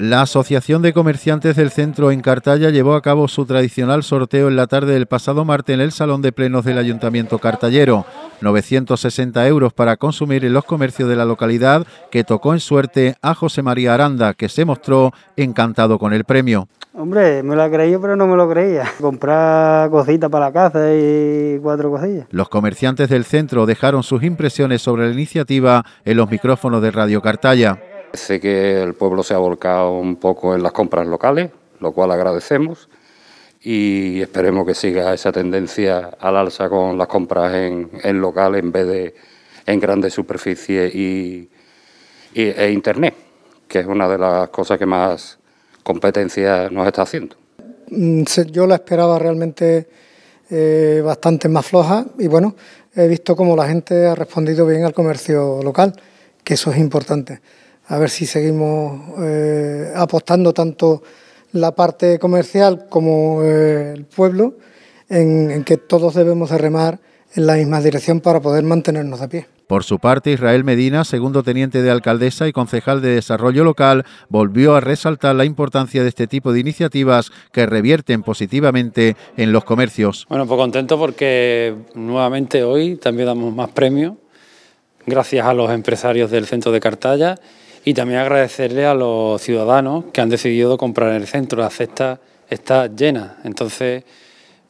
La Asociación de Comerciantes del Centro en Cartaya... llevó a cabo su tradicional sorteo en la tarde del pasado martes en el Salón de Plenos del Ayuntamiento Cartallero. 960 euros para consumir en los comercios de la localidad, que tocó en suerte a José María Aranda, que se mostró encantado con el premio. Hombre, me lo creí, pero no me lo creía. Comprar cositas para la casa y cuatro cosillas. Los comerciantes del centro dejaron sus impresiones sobre la iniciativa en los micrófonos de Radio Cartaya... Sé que el pueblo se ha volcado un poco en las compras locales, lo cual agradecemos y esperemos que siga esa tendencia al alza con las compras en, local en vez de en grandes superficies y, e Internet, que es una de las cosas que más competencia nos está haciendo. Mm, yo la esperaba realmente eh, bastante más floja y bueno, he visto cómo la gente ha respondido bien al comercio local, que eso es importante a ver si seguimos eh, apostando tanto la parte comercial como eh, el pueblo en, que todos debemos de remar en la misma dirección para poder mantenernos a pie. Por su parte, Israel Medina, segundo teniente de alcaldesa y concejal de desarrollo local, volvió a resaltar la importancia de este tipo de iniciativas que revierten positivamente en los comercios. Bueno, pues contento porque nuevamente hoy también damos más premios, gracias a los empresarios del centro de Cartalla y también agradecerle a los ciudadanos que han decidido comprar en el centro. La cesta está llena, entonces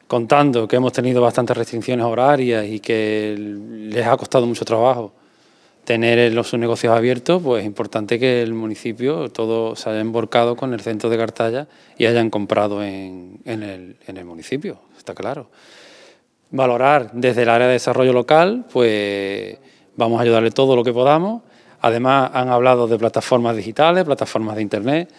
contando que hemos tenido bastantes restricciones horarias y que les ha costado mucho trabajo tener los negocios abiertos, pues es importante que el municipio todo se haya emborcado con el centro de Cartalla y hayan comprado en el municipio, está claro. Valorar desde el área de desarrollo local, pues vamos a ayudarle todo lo que podamos Además, han hablado de plataformas digitales, plataformas de Internet,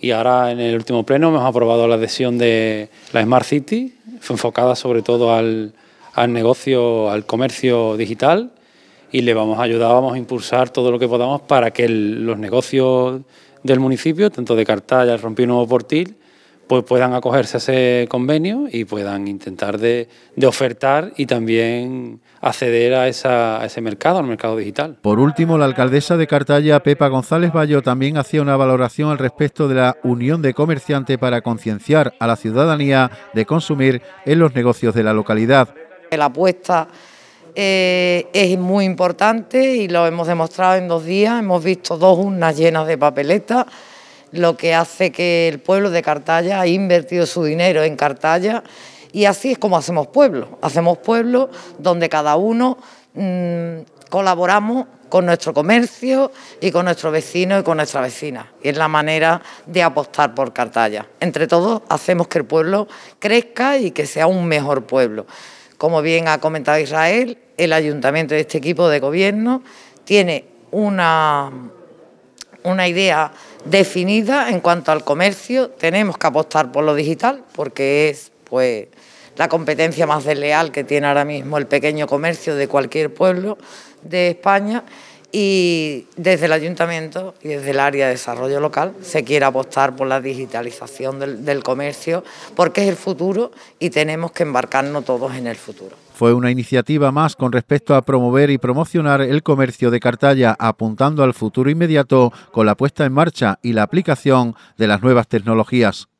y ahora en el último pleno hemos aprobado la adhesión de la Smart City, enfocada sobre todo al, al negocio, al comercio digital, y le vamos a ayudar, vamos a impulsar todo lo que podamos para que los negocios del municipio, tanto de Cartaya, Rompí Rompino Portil, puedan acogerse a ese convenio y puedan intentar de, ofertar y también acceder a, ese mercado, al mercado digital. Por último, la alcaldesa de Cartaya, Pepa González Bayo, también hacía una valoración al respecto de la Unión de Comerciantes para concienciar a la ciudadanía de consumir en los negocios de la localidad. La apuesta eh, es muy importante y lo hemos demostrado en dos días. Hemos visto dos urnas llenas de papeletas lo que hace que el pueblo de Cartaya ha invertido su dinero en Cartaya y así es como hacemos pueblo. Hacemos pueblo donde cada uno mm, colaboramos con nuestro comercio y con nuestro vecino y con nuestra vecina. Y es la manera de apostar por Cartaya. Entre todos hacemos que el pueblo crezca y que sea un mejor pueblo. Como bien ha comentado Israel, el ayuntamiento de este equipo de gobierno tiene una, una idea definida en cuanto al comercio. Tenemos que apostar por lo digital porque es pues la competencia más desleal que tiene ahora mismo el pequeño comercio de cualquier pueblo de España y desde el ayuntamiento y desde el área de desarrollo local se quiere apostar por la digitalización del, comercio porque es el futuro y tenemos que embarcarnos todos en el futuro. Fue una iniciativa más con respecto a promover y promocionar el comercio de Cartalla, apuntando al futuro inmediato con la puesta en marcha y la aplicación de las nuevas tecnologías.